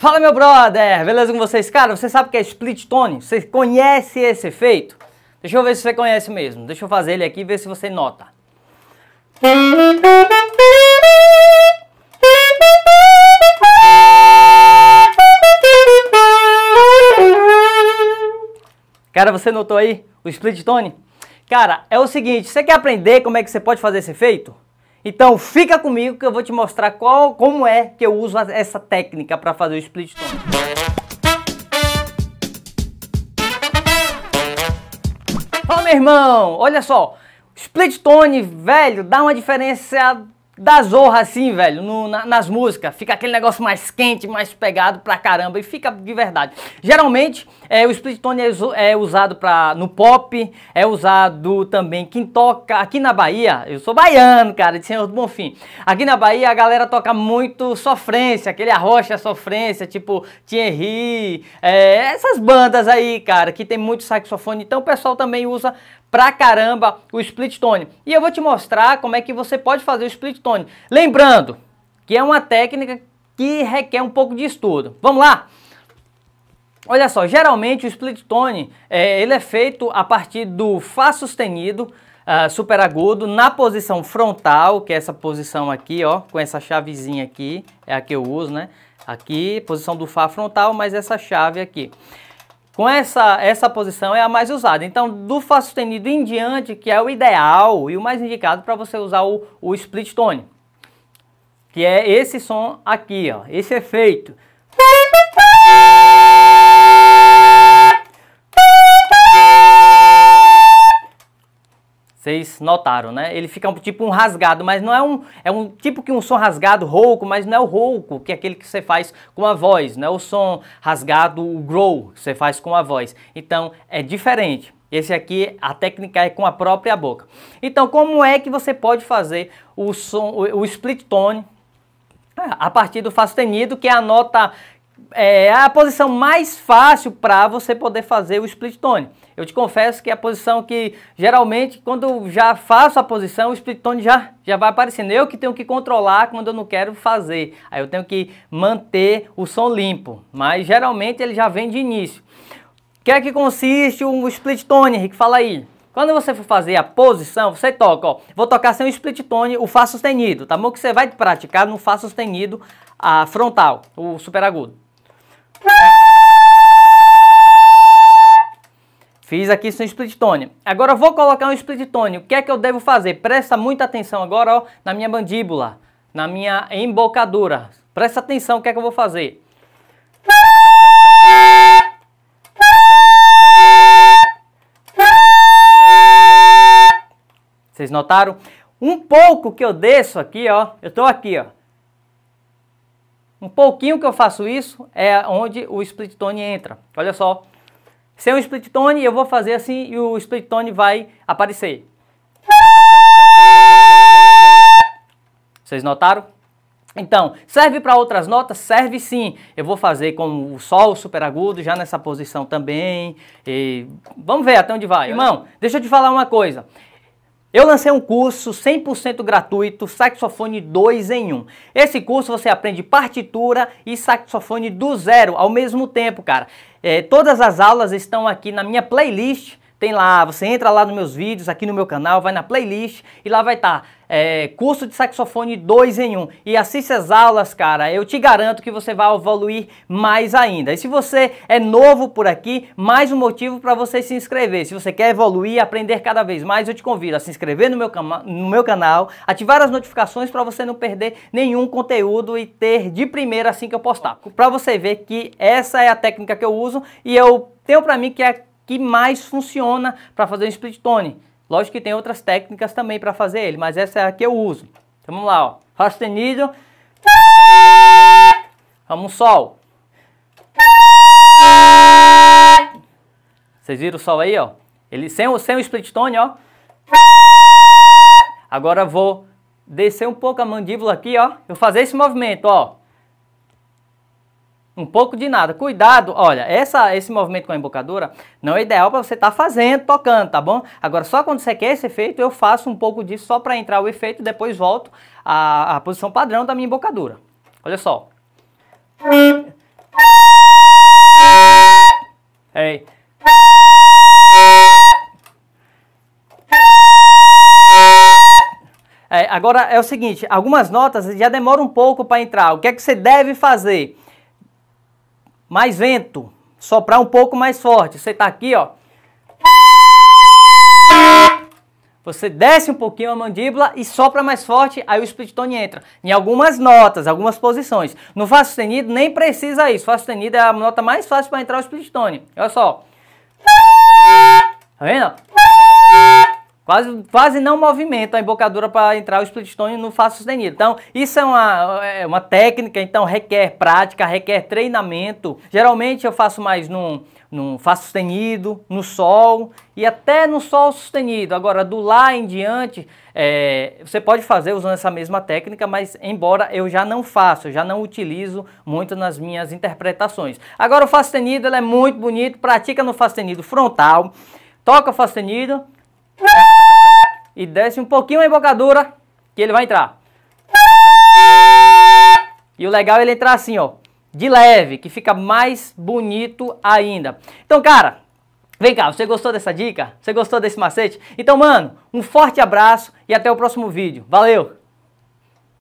Fala meu brother, beleza com vocês? Cara, você sabe o que é split tone? Você conhece esse efeito? Deixa eu ver se você conhece mesmo. Deixa eu fazer ele aqui e ver se você nota. Cara, você notou aí o split tone? Cara, é o seguinte, você quer aprender como é que você pode fazer esse efeito? Então fica comigo que eu vou te mostrar qual, como é que eu uso essa técnica para fazer o split tone. Ó meu irmão, olha só, split tone, velho, dá uma diferença dá zorra assim, velho, no, na, nas músicas. Fica aquele negócio mais quente, mais pegado pra caramba e fica de verdade. Geralmente, é, o split tone é, é usado pra, no pop, é usado também quem toca aqui na Bahia. Eu sou baiano, cara, de Senhor do Bonfim. Aqui na Bahia a galera toca muito sofrência, aquele arrocha sofrência, tipo Thierry, é, essas bandas aí, cara, que tem muito saxofone. Então o pessoal também usa pra caramba o split tone. E eu vou te mostrar como é que você pode fazer o split tone. Lembrando que é uma técnica que requer um pouco de estudo. Vamos lá? Olha só, geralmente o split tone é, ele é feito a partir do Fá sustenido uh, ah, super agudo na posição frontal, que é essa posição aqui, ó, com essa chavezinha aqui, é a que eu uso, né? Aqui, posição do Fá frontal, mas essa chave aqui com essa, essa posição é a mais usada. Então, do Fá sustenido em diante, que é o ideal e o mais indicado para você usar o, o split tone, que é esse som aqui, ó, esse efeito. Vocês notaram, né? Ele fica um, tipo um rasgado, mas não é um. É um tipo que um som rasgado, rouco, mas não é o rouco, que é aquele que você faz com a voz, não é o som rasgado, o grow, que você faz com a voz. Então é diferente. Esse aqui, a técnica é com a própria boca. Então, como é que você pode fazer o som, o, o split tone ah, a partir do Fá sustenido, que é a nota é, é a posição mais fácil para você poder fazer o split tone. Eu te confesso que é a posição que geralmente quando já faço a posição, o split tone já, já vai aparecendo. Eu que tenho que controlar quando eu não quero fazer. Aí eu tenho que manter o som limpo, mas geralmente ele já vem de início. O que é que consiste um split tone, Henrique? Fala aí. Quando você for fazer a posição, você toca, ó, vou tocar sem o split tone, o Fá sustenido, tá bom? Que você vai praticar no Fá sustenido a frontal, o superagudo. Fiz aqui sem split tone. Agora vou colocar um split tone. O que é que eu devo fazer? Presta muita atenção agora ó, na minha mandíbula, na minha embocadura. Presta atenção o que é que eu vou fazer. Vocês notaram? Um pouco que eu desço aqui, ó, eu estou aqui, ó. Um pouquinho que eu faço isso é onde o split tone entra. Olha só. Sem um split tone, eu vou fazer assim e o split tone vai aparecer. Vocês notaram? Então, serve para outras notas? Serve sim. Eu vou fazer com o sol super agudo, já nessa posição também. E vamos ver até onde vai. Irmão, deixa eu te falar uma coisa. Eu lancei um curso 100% gratuito, saxofone 2 em 1. Esse curso você aprende partitura e saxofone do zero ao mesmo tempo, cara. É, todas as aulas estão aqui na minha playlist tem lá, você entra lá nos meus vídeos, aqui no meu canal, vai na playlist e lá vai estar tá, é, curso de saxofone 2 em 1. Um. E assiste as aulas, cara, eu te garanto que você vai evoluir mais ainda. E se você é novo por aqui, mais um motivo para você se inscrever. Se você quer evoluir e aprender cada vez mais, eu te convido a se inscrever no meu, no meu canal, ativar as notificações para você não perder nenhum conteúdo e ter de primeira assim que eu postar. Para você ver que essa é a técnica que eu uso e eu tenho para mim que é que mais funciona para fazer um split tone. Lógico que tem outras técnicas também para fazer ele, mas essa é a que eu uso. Então vamos lá, ó. Sostenido. Vamos sol. Vocês viram o sol aí, ó? Ele sem o, sem o split tone, ó. Agora vou descer um pouco a mandíbula aqui, ó. Eu fazer esse movimento, ó. Um pouco de nada. Cuidado, olha, essa, esse movimento com a embocadura não é ideal para você estar tá fazendo, tocando, tá bom? Agora, só quando você quer esse efeito, eu faço um pouco disso só para entrar o efeito, e depois volto à, à posição padrão da minha embocadura. Olha só. Ei. É, agora é o seguinte, algumas notas já demoram um pouco para entrar. O que é que você deve fazer? mais vento, soprar um pouco mais forte. Você está aqui, ó. Você desce um pouquinho a mandíbula e sopra mais forte, aí o split tone entra. Em algumas notas, algumas posições. No Fá sustenido nem precisa isso. Fá sustenido é a nota mais fácil para entrar o split tone. Olha só. Tá vendo? Quase, quase não movimenta a embocadura para entrar o splitstone no Fá sustenido. Então, isso é uma, é uma técnica, então requer prática, requer treinamento. Geralmente eu faço mais no no Fá sustenido, no Sol e até no Sol sustenido. Agora, do Lá em diante, é, você pode fazer usando essa mesma técnica, mas embora eu já não faço, eu já não utilizo muito nas minhas interpretações. Agora, o Fá sustenido ele é muito bonito, pratica no Fá sustenido frontal, toca o Fá sustenido e desce um pouquinho a embocadura que ele vai entrar. E o legal é ele entrar assim, ó, de leve, que fica mais bonito ainda. Então, cara, vem cá, você gostou dessa dica? Você gostou desse macete? Então, mano, um forte abraço e até o próximo vídeo. Valeu!